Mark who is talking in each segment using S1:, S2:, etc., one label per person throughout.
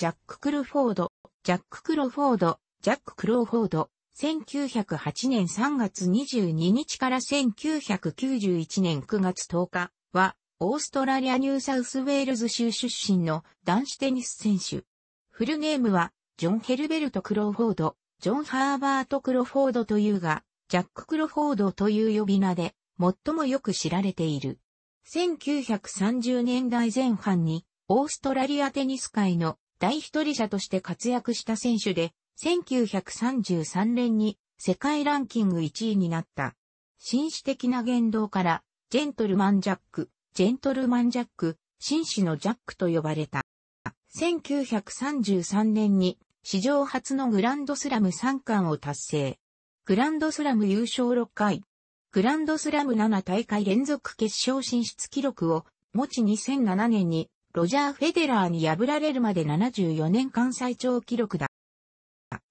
S1: ジャック・クロフォード、ジャック・クロフォード、ジャック・クローフォード、1908年3月22日から1991年9月10日は、オーストラリア・ニューサウスウェールズ州出身の男子テニス選手。フルネームは、ジョン・ヘルベルト・クローフォード、ジョン・ハーバート・クロフォードというが、ジャック・クロフォードという呼び名で、最もよく知られている。1930年代前半に、オーストラリアテニス界の第一人者として活躍した選手で、1933年に世界ランキング1位になった。紳士的な言動から、ジェントルマンジャック、ジェントルマンジャック、紳士のジャックと呼ばれた。1933年に史上初のグランドスラム3冠を達成。グランドスラム優勝6回。グランドスラム7大会連続決勝進出記録を持ち2007年にロジャー・フェデラーに破られるまで74年間最長記録だ。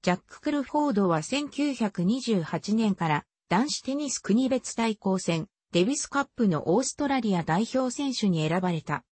S1: ジャック・クルフォードは1928年から男子テニス国別対抗戦、デビスカップのオーストラリア代表選手に選ばれた。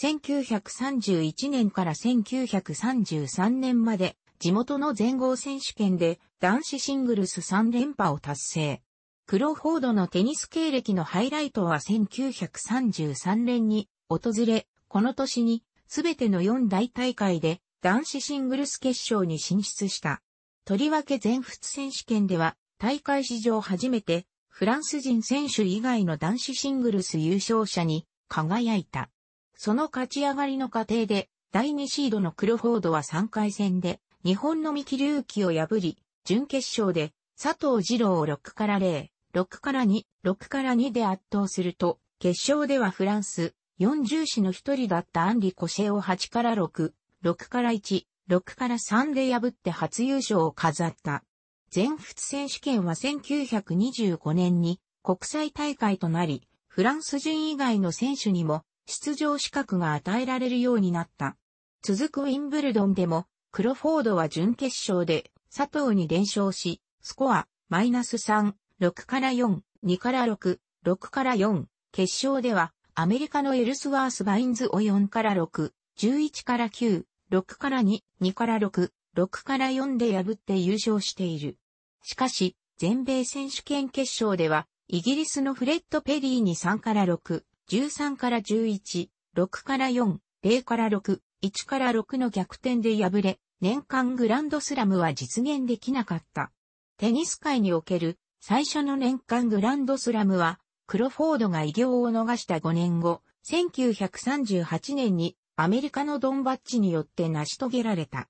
S1: 1931年から1933年まで地元の全豪選手権で男子シングルス3連覇を達成。クロフォードのテニス経歴のハイライトは1933年に訪れ、この年に、すべての4大大会で男子シングルス決勝に進出した。とりわけ全仏選手権では、大会史上初めて、フランス人選手以外の男子シングルス優勝者に輝いた。その勝ち上がりの過程で、第2シードのクロフォードは3回戦で、日本の三木隆起を破り、準決勝で、佐藤二郎を6から0、6から2、6から2で圧倒すると、決勝ではフランス、四重士の一人だったアンリ・コシェを8から6、6から1、6から3で破って初優勝を飾った。全仏選手権は1925年に国際大会となり、フランス人以外の選手にも出場資格が与えられるようになった。続くウィンブルドンでも、クロフォードは準決勝で佐藤に連勝し、スコア、マイナス3、6から4、2から6、6から4、決勝ではアメリカのエルスワース・バインズを4から6、11から9、6から2、2から6、6から4で破って優勝している。しかし、全米選手権決勝では、イギリスのフレッド・ペリーに3から6、13から11、6から4、0から6、1から6の逆転で敗れ、年間グランドスラムは実現できなかった。テニス界における最初の年間グランドスラムはクロフォードが偉業を逃した5年後、1938年にアメリカのドンバッチによって成し遂げられた。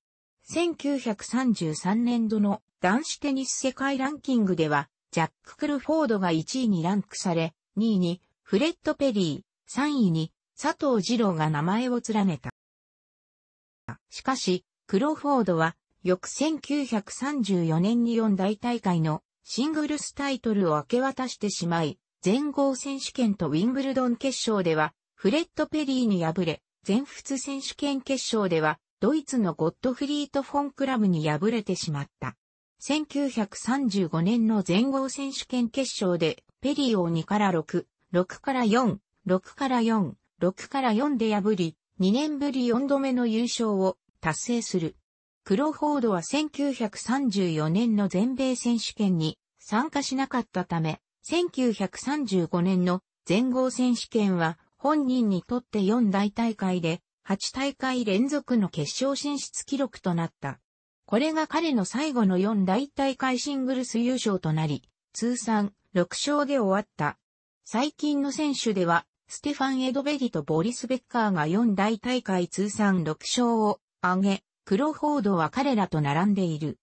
S1: 1933年度の男子テニス世界ランキングでは、ジャック・クロフォードが1位にランクされ、2位にフレッド・ペリー、3位に佐藤二郎が名前を連ねた。しかし、クロフォードは、翌1934年に4大大会のシングルスタイトルを明け渡してしまい、全豪選手権とウィンブルドン決勝では、フレッド・ペリーに敗れ、全仏選手権決勝では、ドイツのゴッドフリート・フォンクラブに敗れてしまった。1935年の全豪選手権決勝で、ペリーを2から6、6から4、6から4、6から4で破り、2年ぶり4度目の優勝を達成する。クロフォードは1934年の全米選手権に参加しなかったため、1935年の全豪選手権は本人にとって4大大会で8大会連続の決勝進出記録となった。これが彼の最後の4大大会シングルス優勝となり、通算6勝で終わった。最近の選手では、ステファン・エドベリとボリス・ベッカーが4大大会通算6勝を挙げ、クロフォードは彼らと並んでいる。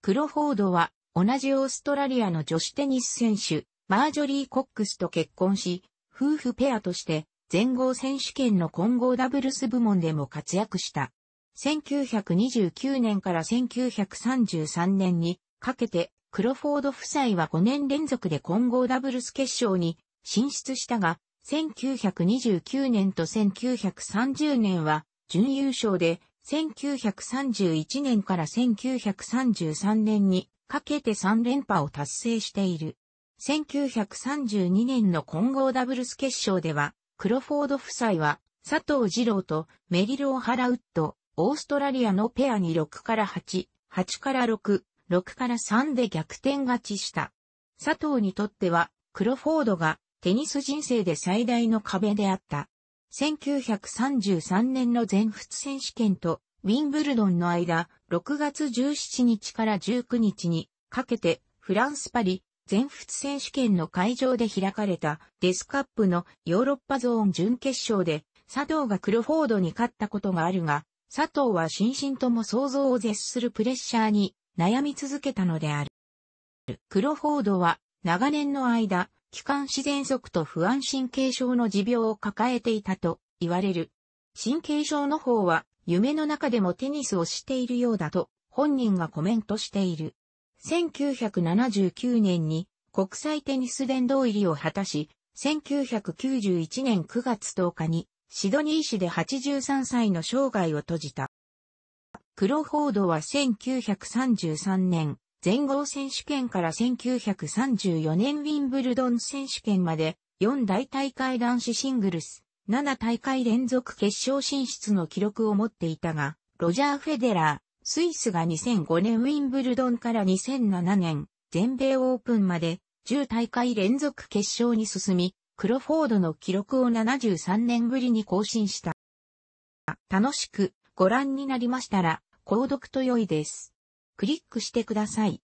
S1: クロフォードは同じオーストラリアの女子テニス選手、マージョリー・コックスと結婚し、夫婦ペアとして全豪選手権の混合ダブルス部門でも活躍した。1929年から1933年にかけて、クロフォード夫妻は5年連続で混合ダブルス決勝に進出したが、1929年と1930年は準優勝で、1931年から1933年にかけて3連覇を達成している。1932年の混合ダブルス決勝では、クロフォード夫妻は、佐藤二郎とメリル・オハラウッド、オーストラリアのペアに6から8、8から6、6から3で逆転勝ちした。佐藤にとっては、クロフォードがテニス人生で最大の壁であった。1933年の全仏選手権とウィンブルドンの間、6月17日から19日にかけて、フランスパリ、全仏選手権の会場で開かれたデスカップのヨーロッパゾーン準決勝で、佐藤がクロフォードに勝ったことがあるが、佐藤は心身とも想像を絶するプレッシャーに悩み続けたのである。クロフォードは長年の間、気管自然息と不安神経症の持病を抱えていたと言われる。神経症の方は夢の中でもテニスをしているようだと本人がコメントしている。1979年に国際テニス殿堂入りを果たし、1991年9月10日にシドニー市で83歳の生涯を閉じた。クロホードは1933年、全豪選手権から1934年ウィンブルドン選手権まで4大大会男子シングルス、7大会連続決勝進出の記録を持っていたが、ロジャー・フェデラー、スイスが2005年ウィンブルドンから2007年、全米オープンまで10大会連続決勝に進み、クロフォードの記録を73年ぶりに更新した。楽しくご覧になりましたら、購読と良いです。クリックしてください。